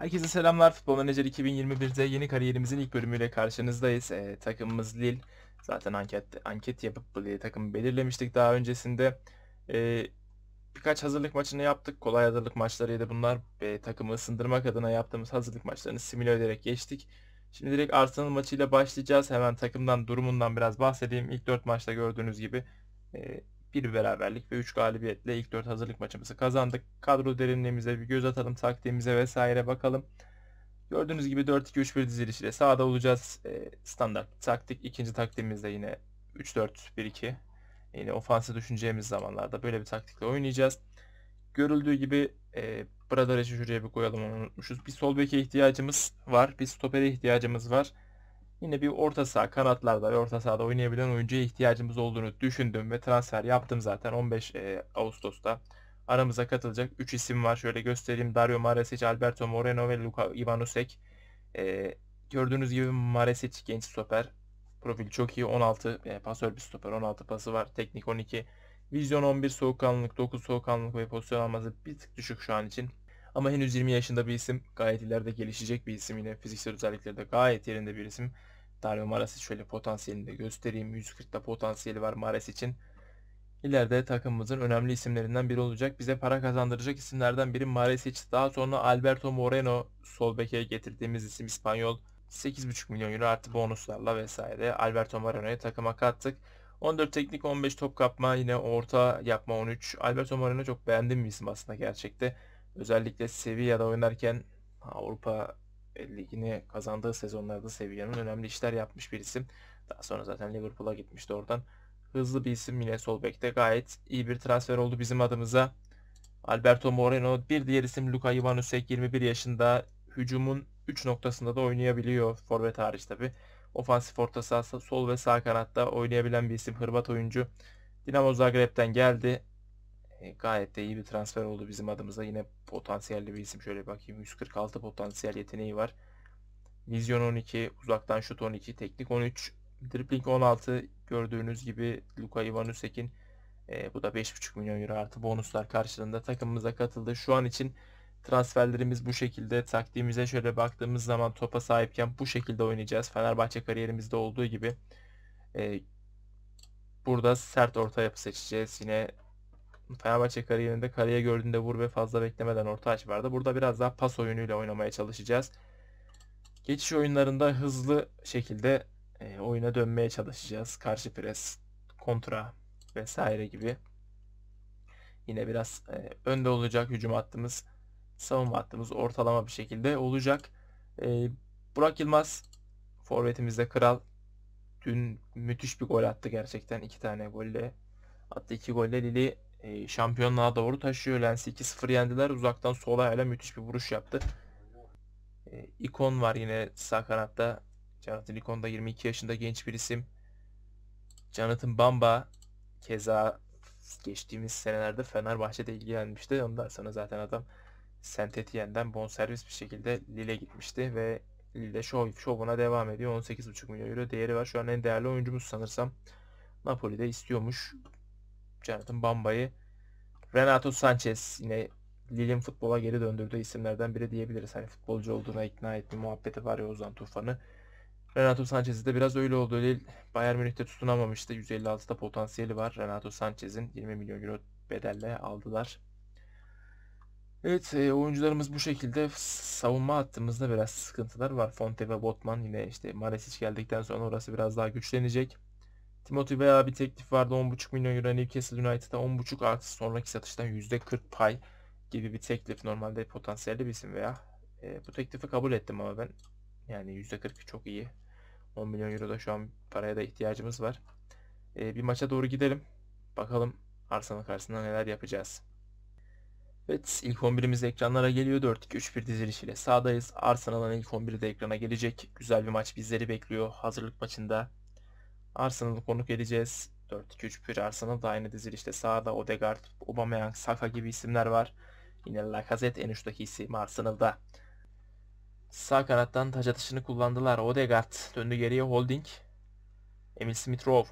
Herkese selamlar. Futbol Manager 2021'de yeni kariyerimizin ilk bölümüyle karşınızdayız. E, takımımız Lil. Zaten anket anket yapıp e, takımı belirlemiştik daha öncesinde. E, birkaç hazırlık maçını yaptık. Kolay hazırlık maçlarıydı bunlar. E, takımı ısındırmak adına yaptığımız hazırlık maçlarını simüle ederek geçtik. Şimdi direkt Arsenal maçıyla başlayacağız. Hemen takımdan, durumundan biraz bahsedeyim. İlk 4 maçta gördüğünüz gibi e, bir beraberlik ve 3 galibiyetle ilk 4 hazırlık maçımızı kazandık. Kadro derinliğimize bir göz atalım, taktiğimize vesaire bakalım. Gördüğünüz gibi 4-2-3-1 dizilişiyle sağda olacağız. E, standart taktik. ikinci taktiğimizde yine 3-4-1-2. Yine ofansı düşüneceğimiz zamanlarda böyle bir taktikle oynayacağız. Görüldüğü gibi e, Bradaric'i şuraya bir koyalım onu unutmuşuz. Bir sol beke ihtiyacımız var. Bir stopere ihtiyacımız var. Yine bir orta saha kanatlarda ve orta sahada oynayabilen oyuncuya ihtiyacımız olduğunu düşündüm ve transfer yaptım zaten 15 e, Ağustos'ta. Aramıza katılacak 3 isim var. Şöyle göstereyim. Dario Maresic, Alberto Moreno ve Luka Ivanusek. E, gördüğünüz gibi Maresic genç stoper. Profil çok iyi. 16 e, pasör bir stoper. 16 pası var. Teknik 12. Vizyon 11 soğukkanlılık, 9 soğukkanlılık ve pozisyon alması bir tık düşük şu an için. Ama henüz 20 yaşında bir isim. Gayet ileride gelişecek bir isim yine. Fiziksel özellikleri de gayet yerinde bir isim. Dario Maras şöyle potansiyelini de göstereyim. 140'da potansiyeli var Maras için. İleride takımımızın önemli isimlerinden biri olacak. Bize para kazandıracak isimlerden biri Maresic. Daha sonra Alberto Moreno sol beke getirdiğimiz isim İspanyol. 8,5 milyon euro artı bonuslarla vesaire Alberto Moreno'yu takıma kattık. 14 teknik 15 top kapma yine orta yapma 13. Alberto Moreno çok beğendiğim bir isim aslında gerçekte. Özellikle Sevilla'da oynarken Avrupa e, ligini kazandığı sezonlarda seviyenin önemli işler yapmış bir isim. Daha sonra zaten Liverpool'a gitmişti oradan. Hızlı bir isim yine sol bekte. Gayet iyi bir transfer oldu bizim adımıza. Alberto Moreno bir diğer isim Luka Ivanusek 21 yaşında hücumun 3 noktasında da oynayabiliyor. Forvet hariç tabi. Ofansif orta sahası sol ve sağ kanatta oynayabilen bir isim Hırvat oyuncu. Dinamo Zagreb'den geldi. E, gayet de iyi bir transfer oldu bizim adımıza. Yine potansiyelli bir isim. Şöyle bakayım 146 potansiyel yeteneği var. Vizyon 12, uzaktan şut 12, teknik 13, dribbling 16. Gördüğünüz gibi Luka Ivanusek'in e, bu da 5,5 milyon euro artı bonuslar karşılığında takımımıza katıldı. Şu an için transferlerimiz bu şekilde. Taktiğimize şöyle baktığımız zaman topa sahipken bu şekilde oynayacağız. Fenerbahçe kariyerimizde olduğu gibi. E, burada sert orta yapı seçeceğiz. Yine Fenerbahçe kariyerinde kaleye gördüğünde vur ve fazla beklemeden orta aç vardı. Burada biraz daha pas oyunuyla oynamaya çalışacağız. Geçiş oyunlarında hızlı şekilde e, oyuna dönmeye çalışacağız. Karşı pres, kontra vesaire gibi. Yine biraz e, önde olacak hücum hattımız, savunma hattımız ortalama bir şekilde olacak. E, Burak Yılmaz forvetimizde kral. Dün müthiş bir gol attı gerçekten. iki tane golle attı. iki golle Lili e, şampiyonluğa doğru taşıyor. Lens 2-0 yendiler. Uzaktan sol ayağıyla müthiş bir vuruş yaptı. E, ikon var yine sağ kanatta. Jonathan Ikon da 22 yaşında genç bir isim. Jonathan Bamba keza geçtiğimiz senelerde Fenerbahçe'de ilgilenmişti. Ondan sonra zaten adam Sentetien'den bonservis bir şekilde Lille gitmişti ve Lille şov, şovuna devam ediyor. 18,5 milyon euro değeri var. Şu an en değerli oyuncumuz sanırsam. Napoli'de istiyormuş. Jonathan Bamba'yı. Renato Sanchez yine Lille'in futbola geri döndürdüğü isimlerden biri diyebiliriz. Hani futbolcu olduğuna ikna etme muhabbeti var ya Ozan Tufan'ı. Renato Sanchez'i de biraz öyle oldu. Lille Bayern Münih'te tutunamamıştı. 156'da potansiyeli var. Renato Sanchez'in 20 milyon euro bedelle aldılar. Evet e, oyuncularımız bu şekilde savunma hattımızda biraz sıkıntılar var. Fonte ve Botman yine işte Maresic geldikten sonra orası biraz daha güçlenecek. Timothy veya bir teklif vardı 10.5 milyon euro Newcastle United'a 10.5 artı sonraki satıştan %40 pay gibi bir teklif normalde potansiyelde bir isim veya e, bu teklifi kabul ettim ama ben yani %40 çok iyi 10 milyon euro da şu an paraya da ihtiyacımız var e, bir maça doğru gidelim bakalım Arsenal karşısında neler yapacağız Evet ilk 11'imiz ekranlara geliyor 4-2-3-1 dizilişiyle sağdayız Arsenal'ın ilk 11'i de ekrana gelecek güzel bir maç bizleri bekliyor hazırlık maçında Arsenal'ı konuk edeceğiz. 4-2-3-1 Arsenal da aynı dizilişte sağda Odegaard, Aubameyang, Saka gibi isimler var. Yine Lacazette en üstteki isim Arsenal'da. Sağ kanattan taç atışını kullandılar. Odegaard döndü geriye Holding. Emil Smith Rowe.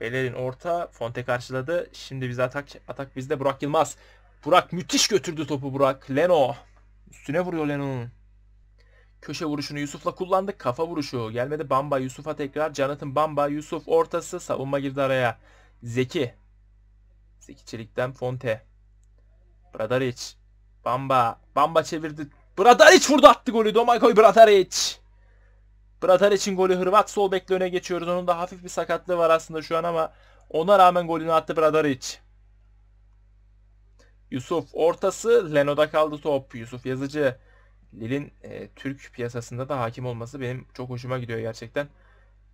Bellerin orta Fonte karşıladı. Şimdi biz atak atak bizde Burak Yılmaz. Burak müthiş götürdü topu Burak. Leno. Üstüne vuruyor Leno'nun. Köşe vuruşunu Yusuf'la kullandık. Kafa vuruşu gelmedi. Bamba Yusuf'a tekrar. Canatın Bamba Yusuf ortası. Savunma girdi araya. Zeki. Zeki Çelik'ten Fonte. Bradaric. Bamba. Bamba çevirdi. Bradaric vurdu attı golü. Domajkoy Bradaric. Bradaric'in golü Hırvat sol bekle öne geçiyoruz. Onun da hafif bir sakatlığı var aslında şu an ama ona rağmen golünü attı Bradaric. Yusuf ortası. Leno'da kaldı top. Yusuf yazıcı. Lilin e, Türk piyasasında da hakim olması benim çok hoşuma gidiyor gerçekten.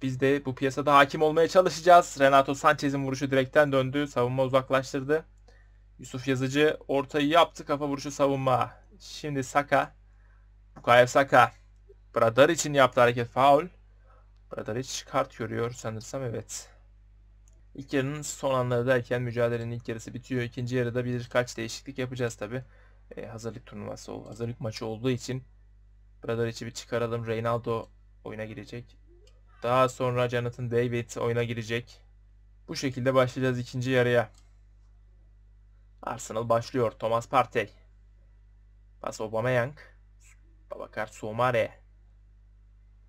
Biz de bu piyasada hakim olmaya çalışacağız. Renato Sanchez'in vuruşu direkten döndü. Savunma uzaklaştırdı. Yusuf Yazıcı ortayı yaptı. Kafa vuruşu savunma. Şimdi Saka. Bukayev Saka. Bradar için yaptı hareket faul. Bradar hiç kart görüyor sanırsam evet. İlk yarının son anları derken mücadelenin ilk yarısı bitiyor. İkinci yarıda birkaç değişiklik yapacağız tabi e, hazırlık turnuvası, hazırlık maçı olduğu için Bradoric'i bir çıkaralım. Reynaldo oyuna girecek. Daha sonra Jonathan David oyuna girecek. Bu şekilde başlayacağız ikinci yarıya. Arsenal başlıyor. Thomas Partey. Pas Aubameyang. Babakar Somare.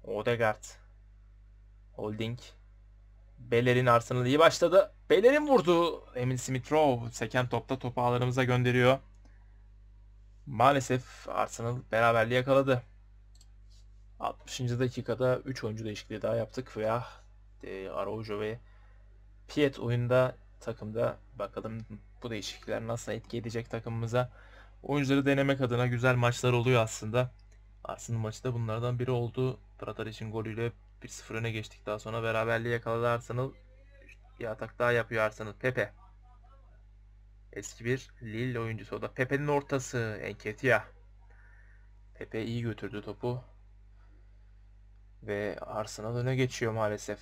Odegaard. Holding. Bellerin Arsenal iyi başladı. Bellerin vurdu. Emin Smith Rowe seken topta topu ağlarımıza gönderiyor. Maalesef Arsenal beraberliği yakaladı. 60. dakikada 3 oyuncu değişikliği daha yaptık veya de Araujo ve Piet oyunda takımda bakalım bu değişiklikler nasıl etki edecek takımımıza. Oyuncuları denemek adına güzel maçlar oluyor aslında. Arsenal maçı da bunlardan biri oldu. için golüyle 1-0 öne geçtik. Daha sonra beraberliği yakaladı Arsenal. Bir atak daha yapıyor Arsenal. Pepe Eski bir Lille oyuncusu. O da Pepe'nin ortası. Enketia. Pepe iyi götürdü topu. Ve Arsenal öne geçiyor maalesef.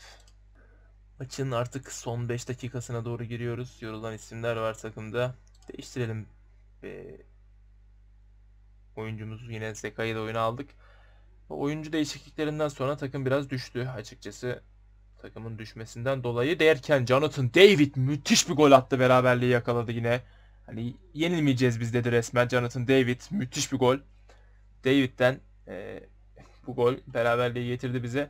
Maçın artık son 5 dakikasına doğru giriyoruz. Yorulan isimler var takımda. Değiştirelim. Ve oyuncumuzu yine Zeka'yı da oyuna aldık. Oyuncu değişikliklerinden sonra takım biraz düştü açıkçası. Takımın düşmesinden dolayı derken Jonathan David müthiş bir gol attı beraberliği yakaladı yine. Hani yenilmeyeceğiz biz dedi resmen Jonathan David müthiş bir gol. David'den e, bu gol beraberliği getirdi bize.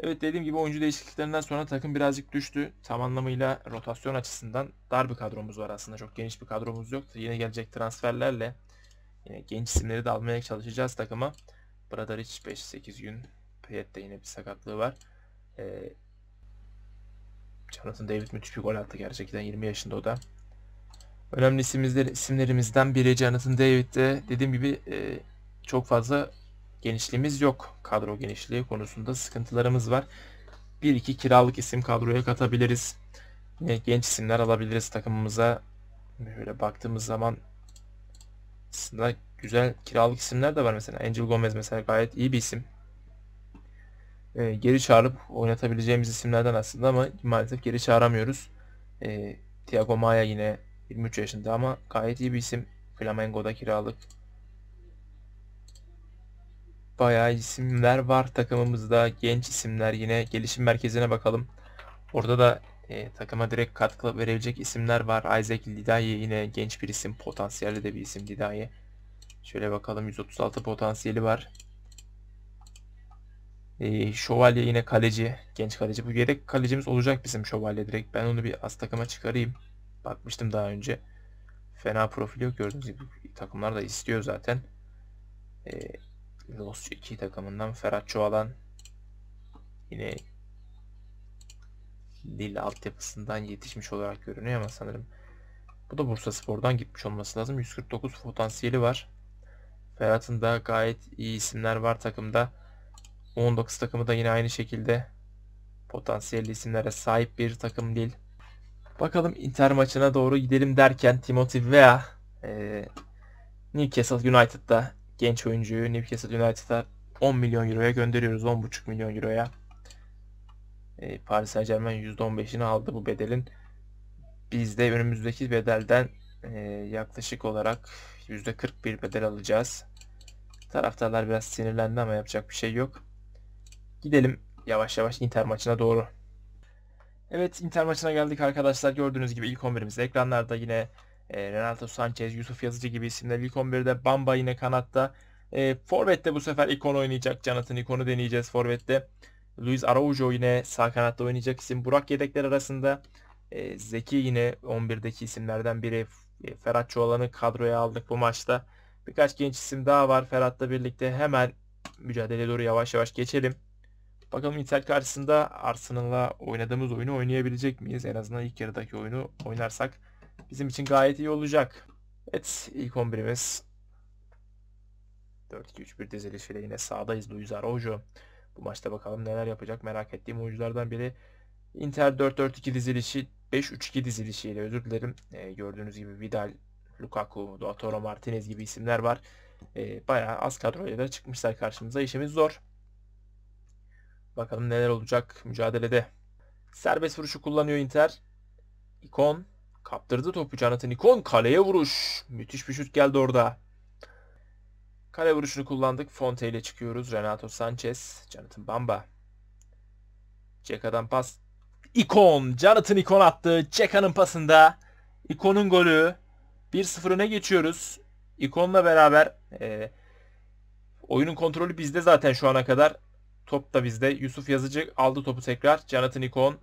Evet dediğim gibi oyuncu değişikliklerinden sonra takım birazcık düştü. Tam anlamıyla rotasyon açısından dar bir kadromuz var aslında. Çok geniş bir kadromuz yoktu. Yine gelecek transferlerle yine genç isimleri de almaya çalışacağız takıma. Bradaric 5-8 gün. Piyet yine bir sakatlığı var. Ee, Jonathan David müthiş bir gol attı gerçekten 20 yaşında o da. Önemli isimler, isimlerimizden biri Jonathan de dediğim gibi e, çok fazla genişliğimiz yok. Kadro genişliği konusunda sıkıntılarımız var. bir iki kiralık isim kadroya katabiliriz. Yine genç isimler alabiliriz takımımıza. Böyle baktığımız zaman aslında güzel kiralık isimler de var mesela. Angel Gomez mesela gayet iyi bir isim e, geri çağırıp oynatabileceğimiz isimlerden aslında ama maalesef geri çağıramıyoruz. E, Thiago Maia yine 23 yaşında ama gayet iyi bir isim. Flamengo'da kiralık. Bayağı isimler var takımımızda. Genç isimler yine gelişim merkezine bakalım. Orada da e, takıma direkt katkı verebilecek isimler var. Isaac Lidaye yine genç bir isim. Potansiyelli de bir isim Lidaye. Şöyle bakalım 136 potansiyeli var. E, şövalye yine kaleci. Genç kaleci. Bu yedek kalecimiz olacak bizim şövalye direkt. Ben onu bir az takıma çıkarayım. Bakmıştım daha önce. Fena profil yok gördüğünüz gibi. Takımlar da istiyor zaten. E, Los 2 takımından Ferhat Çoğalan. Yine Lille altyapısından yetişmiş olarak görünüyor ama sanırım bu da Bursa Spor'dan gitmiş olması lazım. 149 potansiyeli var. Ferhat'ın da gayet iyi isimler var takımda. 19 takımı da yine aynı şekilde potansiyel isimlere sahip bir takım değil. Bakalım Inter maçına doğru gidelim derken Timothy Vea e, Newcastle United'da genç oyuncuyu Newcastle United'a 10 milyon euroya gönderiyoruz. 10,5 milyon euroya. E, Paris Saint Germain %15'ini aldı bu bedelin. Biz de önümüzdeki bedelden e, yaklaşık olarak %40 bir bedel alacağız. Taraftarlar biraz sinirlendi ama yapacak bir şey yok. Gidelim yavaş yavaş Inter maçına doğru. Evet Inter maçına geldik arkadaşlar. Gördüğünüz gibi ilk 11'imiz ekranlarda yine e, Renato Sanchez, Yusuf Yazıcı gibi isimler ilk 11'de. Bamba yine kanatta. E, Forvet'te bu sefer ikon oynayacak. Canatın ikonu deneyeceğiz Forvet'te. Luis Araujo yine sağ kanatta oynayacak isim. Burak yedekler arasında. E, Zeki yine 11'deki isimlerden biri. E, Ferhat Çoğlan'ı kadroya aldık bu maçta. Birkaç genç isim daha var Ferhat'la birlikte. Hemen mücadele doğru yavaş yavaş geçelim. Bakalım Inter karşısında Arsenal'la oynadığımız oyunu oynayabilecek miyiz? En azından ilk yarıdaki oyunu oynarsak bizim için gayet iyi olacak. Evet ilk 11'imiz 4-2-3-1 dizilişiyle yine sağdayız Luis Araujo. Bu maçta bakalım neler yapacak merak ettiğim oyunculardan biri. Inter 4-4-2 dizilişi 5-3-2 dizilişiyle özür dilerim. E, gördüğünüz gibi Vidal, Lukaku, Lautaro Martinez gibi isimler var. E, bayağı az kadroyla da çıkmışlar karşımıza. İşimiz zor. Bakalım neler olacak mücadelede. Serbest vuruşu kullanıyor Inter. İkon kaptırdı topu Jonathan İkon. Kaleye vuruş. Müthiş bir şut geldi orada. Kale vuruşunu kullandık. Fonte ile çıkıyoruz. Renato Sanchez. Jonathan Bamba. Ceka'dan pas. İkon. Jonathan İkon attı. Ceka'nın pasında. İkon'un golü. 1-0 öne geçiyoruz. İkon'la beraber e, oyunun kontrolü bizde zaten şu ana kadar. Top da bizde. Yusuf Yazıcı aldı topu tekrar. Jonathan Nikon.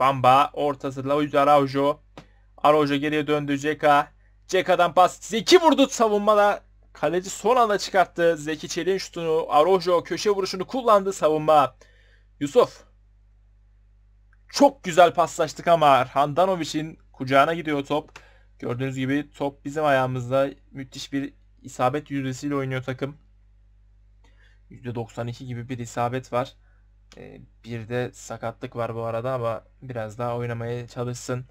Bamba ortası Luis Araujo. Araujo geriye döndü. Ceka. Ceka'dan pas. Zeki vurdu savunmada. Kaleci son anda çıkarttı. Zeki Çelik'in şutunu. Araujo köşe vuruşunu kullandı savunma. Yusuf. Çok güzel paslaştık ama Handanovic'in kucağına gidiyor top. Gördüğünüz gibi top bizim ayağımızda. Müthiş bir isabet yüzdesiyle oynuyor takım. %92 gibi bir isabet var. Ee, bir de sakatlık var bu arada ama biraz daha oynamaya çalışsın.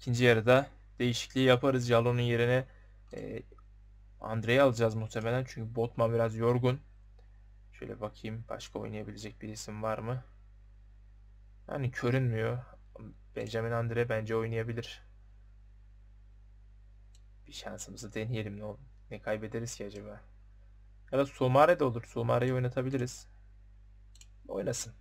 İkinci yarıda değişikliği yaparız. Jalon'un yerine e, Andre'yi alacağız muhtemelen. Çünkü Botman biraz yorgun. Şöyle bakayım başka oynayabilecek bir isim var mı? Yani körünmüyor. Benjamin Andre bence oynayabilir. Bir şansımızı deneyelim ne olur. Ne kaybederiz ki acaba? Ya da Sumare de olur. Sumare'yi oynatabiliriz. Oynasın.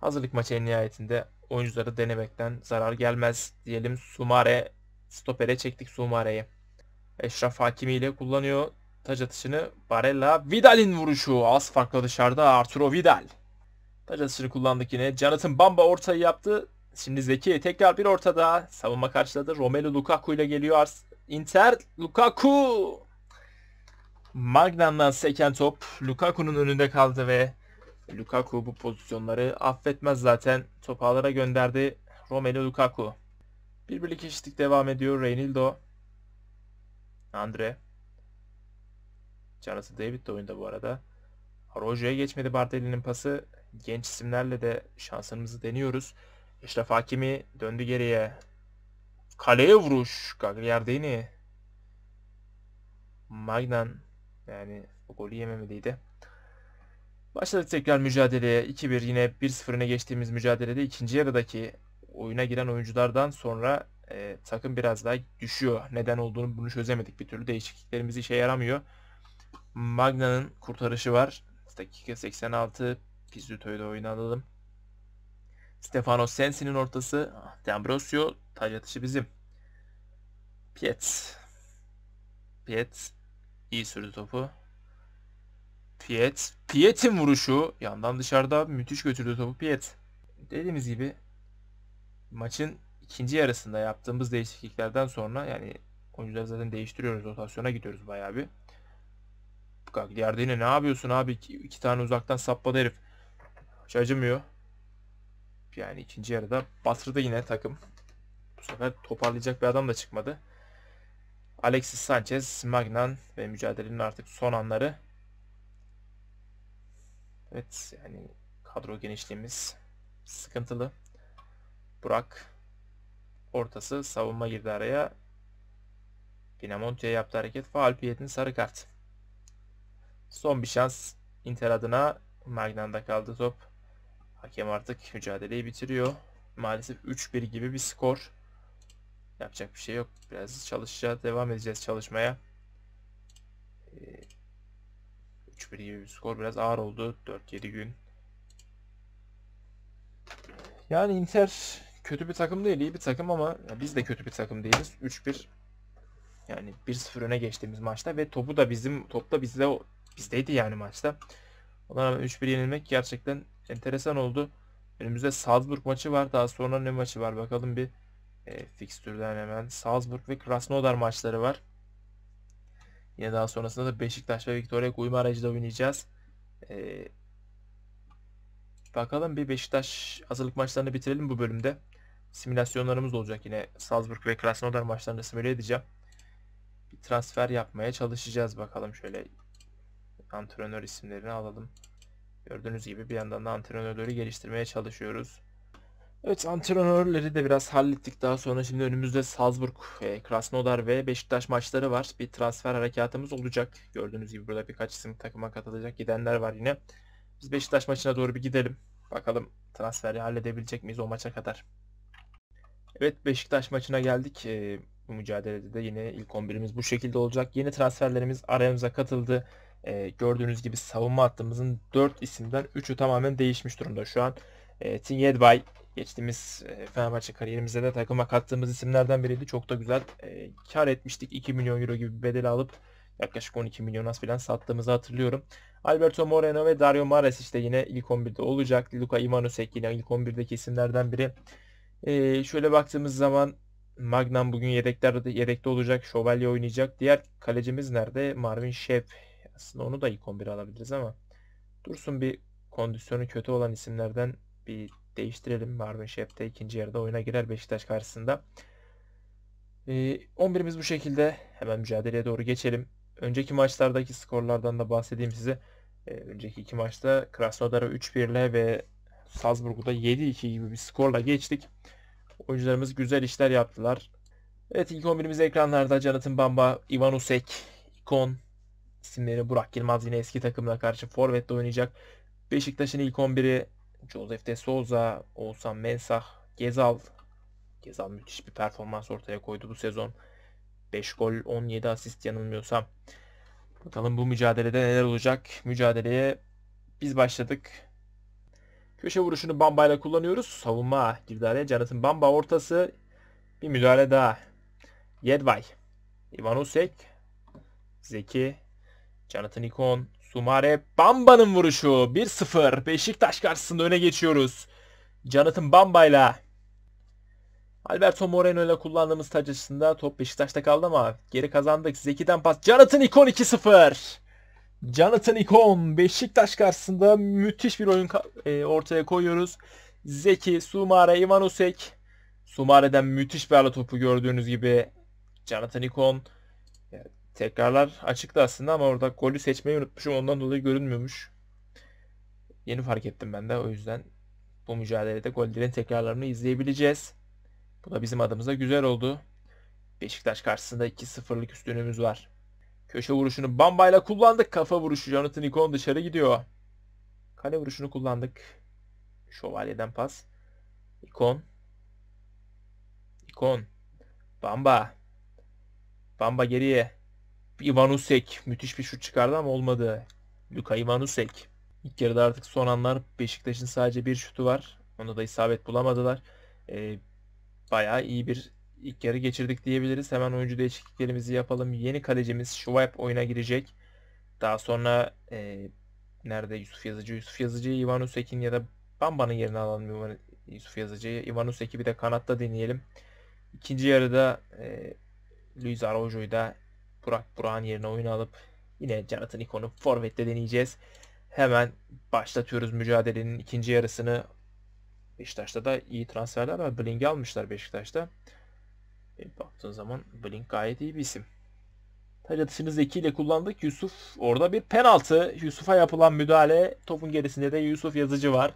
Hazırlık maçı en nihayetinde oyuncuları denemekten zarar gelmez diyelim. Sumare stopere çektik Sumare'yi. Eşraf Hakimi ile kullanıyor taç atışını. Barella Vidal'in vuruşu. Az farklı dışarıda Arturo Vidal. Taç atışını kullandık yine. Jonathan Bamba ortayı yaptı. Şimdi Zeki tekrar bir ortada. Savunma karşıladı. Romelu Lukaku ile geliyor. Inter Lukaku Magnan'dan seken top Lukaku'nun önünde kaldı ve Lukaku bu pozisyonları affetmez zaten. Top gönderdi Romelu Lukaku. Birbirlik eşitlik devam ediyor. Reynildo. Andre. canısı David de oyunda bu arada. Rojo'ya geçmedi Bardelli'nin pası. Genç isimlerle de şansımızı deniyoruz. İşte fakimi döndü geriye. Kaleye vuruş. Gagliardini. Magnan yani o golü yememeliydi. Başladık tekrar mücadeleye. 2-1 yine 1-0 geçtiğimiz mücadelede ikinci yarıdaki oyuna giren oyunculardan sonra e, takım biraz daha düşüyor. Neden olduğunu bunu çözemedik bir türlü. Değişikliklerimiz işe yaramıyor. Magna'nın kurtarışı var. Dakika 86. Pizzuto'yu da oyuna alalım. Stefano Sensi'nin ortası. D'Ambrosio. Taç atışı bizim. Piet. Piet İyi sürdü topu. Piet. Piet'in vuruşu. Yandan dışarıda müthiş götürdü topu Piet. Dediğimiz gibi maçın ikinci yarısında yaptığımız değişikliklerden sonra yani oyuncuları zaten değiştiriyoruz. Rotasyona gidiyoruz bayağı bir. Gagliardini ne yapıyorsun abi? İki, iki tane uzaktan sapladı herif. Hiç Yani ikinci yarıda batırdı yine takım. Bu sefer toparlayacak bir adam da çıkmadı. Alexis Sanchez, Magnan ve mücadelenin artık son anları. Evet yani kadro genişliğimiz sıkıntılı. Burak ortası savunma girdi araya. Pinamonti'ye yaptığı hareket faal Piyet'in sarı kart. Son bir şans Inter adına Magnan'da kaldı top. Hakem artık mücadeleyi bitiriyor. Maalesef 3-1 gibi bir skor. Yapacak bir şey yok. Biraz çalışacağız. Devam edeceğiz çalışmaya. 3-1 ee, gibi bir skor biraz ağır oldu. 4-7 gün. Yani Inter kötü bir takım değil. iyi bir takım ama biz de kötü bir takım değiliz. 3-1 yani 1-0 öne geçtiğimiz maçta ve topu da bizim top da bizde bizdeydi yani maçta. Ona rağmen 3-1 yenilmek gerçekten enteresan oldu. Önümüzde Salzburg maçı var. Daha sonra ne maçı var? Bakalım bir e, fikstürden hemen Salzburg ve Krasnodar maçları var. Yine daha sonrasında da Beşiktaş ve Victoria Kuyma aracıyla oynayacağız. E, bakalım bir Beşiktaş hazırlık maçlarını bitirelim bu bölümde. Simülasyonlarımız olacak yine Salzburg ve Krasnodar maçlarını simüle edeceğim. Bir transfer yapmaya çalışacağız bakalım şöyle antrenör isimlerini alalım. Gördüğünüz gibi bir yandan da antrenörleri geliştirmeye çalışıyoruz. Evet antrenörleri de biraz hallettik daha sonra. Şimdi önümüzde Salzburg, e, Krasnodar ve Beşiktaş maçları var. Bir transfer harekatımız olacak. Gördüğünüz gibi burada birkaç isim takıma katılacak gidenler var yine. Biz Beşiktaş maçına doğru bir gidelim. Bakalım transferi halledebilecek miyiz o maça kadar. Evet Beşiktaş maçına geldik. E, bu mücadelede de yine ilk 11'imiz bu şekilde olacak. Yeni transferlerimiz aramıza katıldı. E, gördüğünüz gibi savunma hattımızın 4 isimden 3'ü tamamen değişmiş durumda şu an. E, Tin Yedbay geçtiğimiz e, Fenerbahçe kariyerimizde de takıma kattığımız isimlerden biriydi. Çok da güzel e, kar etmiştik. 2 milyon euro gibi bir bedel alıp yaklaşık 12 milyon az falan sattığımızı hatırlıyorum. Alberto Moreno ve Dario Mares işte yine ilk 11'de olacak. Luka Imanusek yine ilk 11'deki isimlerden biri. E, şöyle baktığımız zaman Magnan bugün yedeklerde, yedekte olacak. Şövalye oynayacak. Diğer kalecimiz nerede? Marvin Şep. Aslında onu da ilk 11'e alabiliriz ama. Dursun bir kondisyonu kötü olan isimlerden bir değiştirelim. Marvin Şef de ikinci yarıda oyuna girer Beşiktaş karşısında. E, ee, 11'imiz bu şekilde. Hemen mücadeleye doğru geçelim. Önceki maçlardaki skorlardan da bahsedeyim size. E, önceki iki maçta Krasnodar'a 3-1 ile ve Salzburg'da 7-2 gibi bir skorla geçtik. Oyuncularımız güzel işler yaptılar. Evet ilk 11'imiz ekranlarda Canatın Bamba, Ivan Usek, İkon isimleri Burak Yılmaz yine eski takımla karşı forvetle oynayacak. Beşiktaş'ın ilk 11'i Joseph De Souza, Oğuzhan Mensah, Gezal. Gezal müthiş bir performans ortaya koydu bu sezon. 5 gol 17 asist yanılmıyorsam. Bakalım bu mücadelede neler olacak. Mücadeleye biz başladık. Köşe vuruşunu Bamba ile kullanıyoruz. Savunma Girdar'ya Jonathan Bamba ortası. Bir müdahale daha. Yedvay. Ivan Usek. Zeki. Jonathan Ikon, Sumare, Bamba'nın vuruşu. 1-0. Beşiktaş karşısında öne geçiyoruz. Jonathan Bamba'yla. Alberto Moreno ile kullandığımız taç açısında top Beşiktaş'ta kaldı ama geri kazandık. Zeki'den pas. Jonathan Ikon 2-0. Jonathan Ikon Beşiktaş karşısında müthiş bir oyun e, ortaya koyuyoruz. Zeki, Sumare, Ivan Usek. Sumare'den müthiş bir ala topu gördüğünüz gibi. Jonathan Ikon Tekrarlar açıktı aslında ama orada golü seçmeyi unutmuşum. Ondan dolayı görünmüyormuş. Yeni fark ettim ben de. O yüzden bu mücadelede gollerin tekrarlarını izleyebileceğiz. Bu da bizim adımıza güzel oldu. Beşiktaş karşısında 2-0'lık üstünlüğümüz var. Köşe vuruşunu bambayla kullandık. Kafa vuruşu Jonathan Ikon dışarı gidiyor. Kale vuruşunu kullandık. Şövalyeden pas. Ikon. Ikon. Bamba. Bamba geriye. Ivanusek müthiş bir şut çıkardı ama olmadı. Luka Ivanusek. İlk yarıda artık son anlar Beşiktaş'ın sadece bir şutu var. Onda da isabet bulamadılar. E, bayağı iyi bir ilk yarı geçirdik diyebiliriz. Hemen oyuncu değişikliklerimizi yapalım. Yeni kalecimiz Schweib oyuna girecek. Daha sonra e, nerede Yusuf Yazıcı? Yusuf Yazıcı'yı Ivan Usek'in ya da Bamba'nın yerine alan Yusuf Yazıcı'yı. Ivan Usek'i bir de kanatta deneyelim. İkinci yarıda e, Luis Araujo'yu da Burak buran yerine oyunu alıp yine Jonathan Ikon'u forvetle deneyeceğiz. Hemen başlatıyoruz mücadelenin ikinci yarısını. Beşiktaş'ta da iyi transferler var. Blink'i almışlar Beşiktaş'ta. E, baktığın zaman Blink gayet iyi bir isim. Taç atışını Zeki ile kullandık. Yusuf orada bir penaltı. Yusuf'a yapılan müdahale. Topun gerisinde de Yusuf yazıcı var.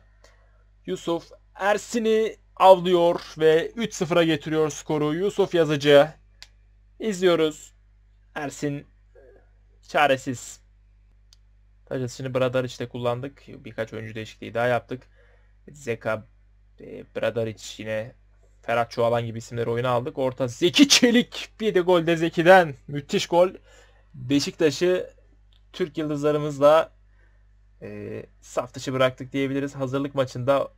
Yusuf Ersin'i avlıyor ve 3-0'a getiriyor skoru. Yusuf yazıcı. İzliyoruz. Ersin çaresiz. Takas şimdi Bradaric kullandık. Birkaç oyuncu değişikliği daha yaptık. Zeka, e, Bradaric yine Ferhat Çoğalan gibi isimleri oyuna aldık. Orta Zeki Çelik. Bir de gol de Zeki'den. Müthiş gol. Beşiktaş'ı Türk yıldızlarımızla e, saf dışı bıraktık diyebiliriz. Hazırlık maçında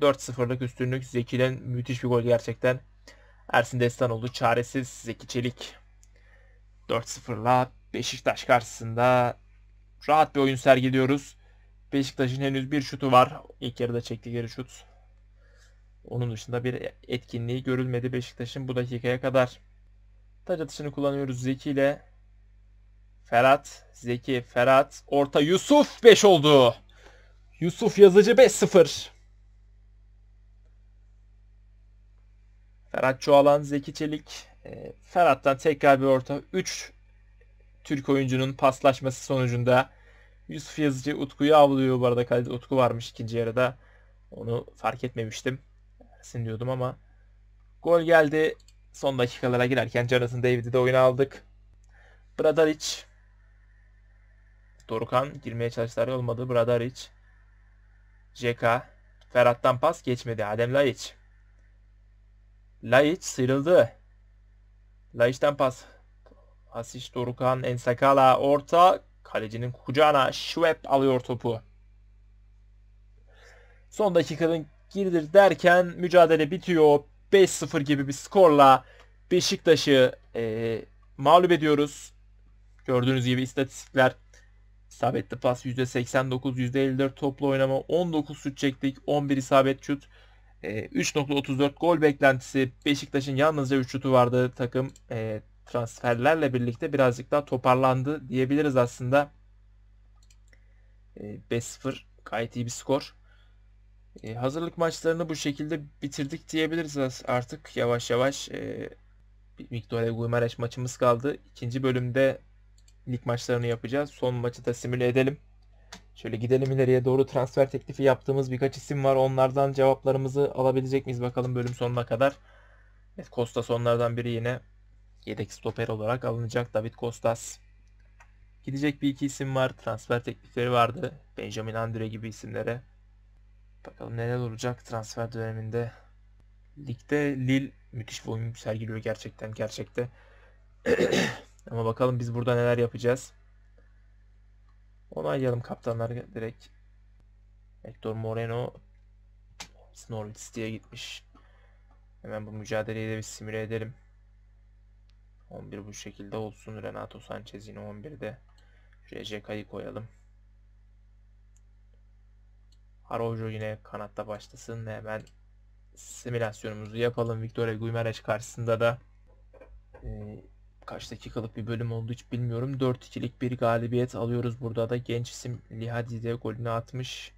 4-0'lık üstünlük Zeki'den müthiş bir gol gerçekten. Ersin Destanoğlu çaresiz Zeki Çelik 4-0'la Beşiktaş karşısında rahat bir oyun sergiliyoruz. Beşiktaş'ın henüz bir şutu var. İlk yarıda çektiği geri şut. Onun dışında bir etkinliği görülmedi Beşiktaş'ın bu dakikaya kadar. Taç atışını kullanıyoruz Zeki ile. Ferhat, Zeki, Ferhat, orta Yusuf 5 oldu. Yusuf Yazıcı 5-0. Ferhat Çoğalan, Zeki Çelik, e, Ferhat'tan tekrar bir orta. 3 Türk oyuncunun paslaşması sonucunda Yusuf Yazıcı Utku'yu avlıyor. Bu arada kalede Utku varmış ikinci yarıda. Onu fark etmemiştim. Ersin diyordum ama. Gol geldi. Son dakikalara girerken Jonathan David'i de oyuna aldık. Bradaric. Dorukan girmeye çalıştılar olmadı. Bradaric. Jeka. Ferhat'tan pas geçmedi. Adem Laiç. Laiç sıyrıldı. Laiç'ten pas. Asist Dorukan Ensakala orta. Kalecinin kucağına Şweb alıyor topu. Son dakikanın girilir derken mücadele bitiyor. 5-0 gibi bir skorla Beşiktaş'ı e, mağlup ediyoruz. Gördüğünüz gibi istatistikler isabetli pas %89, %54 toplu oynama 19 şut çektik, 11 isabet şut 3.34 ee, gol beklentisi Beşiktaş'ın yalnızca 3 şutu vardı. Takım e, transferlerle birlikte birazcık daha toparlandı diyebiliriz aslında. E, 5-0 gayet iyi bir skor. E, hazırlık maçlarını bu şekilde bitirdik diyebiliriz artık yavaş yavaş. E, Victoria Guimaraş maçımız kaldı. İkinci bölümde lig maçlarını yapacağız. Son maçı da simüle edelim. Şöyle gidelim ileriye doğru transfer teklifi yaptığımız birkaç isim var. Onlardan cevaplarımızı alabilecek miyiz bakalım bölüm sonuna kadar. Evet, Kostas onlardan biri yine yedek stoper olarak alınacak David Kostas. Gidecek bir iki isim var. Transfer teklifleri vardı. Benjamin Andre gibi isimlere. Bakalım neler olacak transfer döneminde. Ligde Lille müthiş bir oyun sergiliyor gerçekten gerçekte. Ama bakalım biz burada neler yapacağız. Onaylayalım kaptanlar direkt. Hector Moreno Norwich City'ye gitmiş. Hemen bu mücadeleyi de bir simüle edelim. 11 bu şekilde olsun. Renato Sanchez yine 11'de. RCK'yı koyalım. Arojo yine kanatta başlasın. Hemen simülasyonumuzu yapalım. Victoria Guimaraes karşısında da kaç dakikalık bir bölüm oldu hiç bilmiyorum. 4-2'lik bir galibiyet alıyoruz burada da. Genç isim Lihadi de golünü atmış.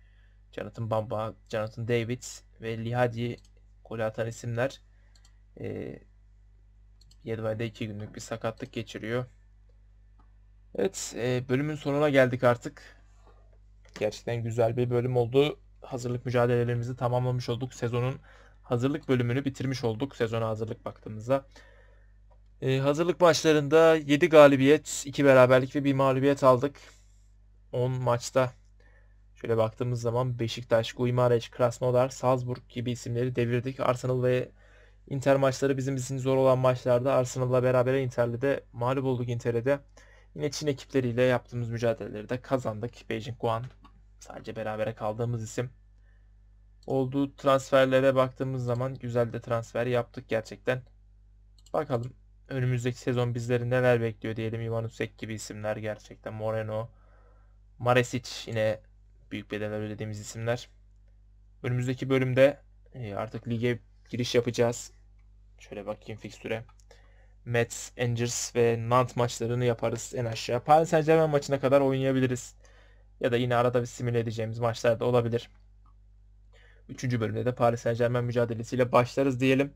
Jonathan Bamba, Jonathan David ve Lihadi gol atan isimler. E, Yedvay'da 2 günlük bir sakatlık geçiriyor. Evet e, bölümün sonuna geldik artık. Gerçekten güzel bir bölüm oldu. Hazırlık mücadelelerimizi tamamlamış olduk. Sezonun hazırlık bölümünü bitirmiş olduk. Sezona hazırlık baktığımızda. Ee, hazırlık maçlarında 7 galibiyet, 2 beraberlik ve 1 mağlubiyet aldık. 10 maçta şöyle baktığımız zaman Beşiktaş, Guimaraes, Krasnodar, Salzburg gibi isimleri devirdik. Arsenal ve Inter maçları bizim için zor olan maçlarda Arsenal'la beraber Inter'de de mağlup olduk Inter'e de. Yine Çin ekipleriyle yaptığımız mücadeleleri de kazandık. Beijing Guan sadece berabere kaldığımız isim. Olduğu transferlere baktığımız zaman güzel de transfer yaptık gerçekten. Bakalım önümüzdeki sezon bizleri neler bekliyor diyelim. Ivanusek gibi isimler gerçekten. Moreno, Maresic yine büyük bedeller ödediğimiz isimler. Önümüzdeki bölümde e, artık lige giriş yapacağız. Şöyle bakayım fikstüre. Mets, Angels ve Nantes maçlarını yaparız en aşağı. Paris Saint Germain maçına kadar oynayabiliriz. Ya da yine arada bir simüle edeceğimiz maçlar da olabilir. Üçüncü bölümde de Paris Saint Germain mücadelesiyle başlarız diyelim.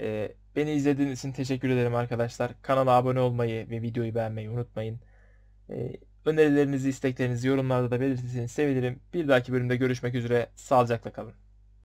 Ee, beni izlediğiniz için teşekkür ederim arkadaşlar. Kanala abone olmayı ve videoyu beğenmeyi unutmayın. Ee, önerilerinizi, isteklerinizi yorumlarda da belirtirseniz sevinirim. Bir dahaki bölümde görüşmek üzere. Sağlıcakla kalın.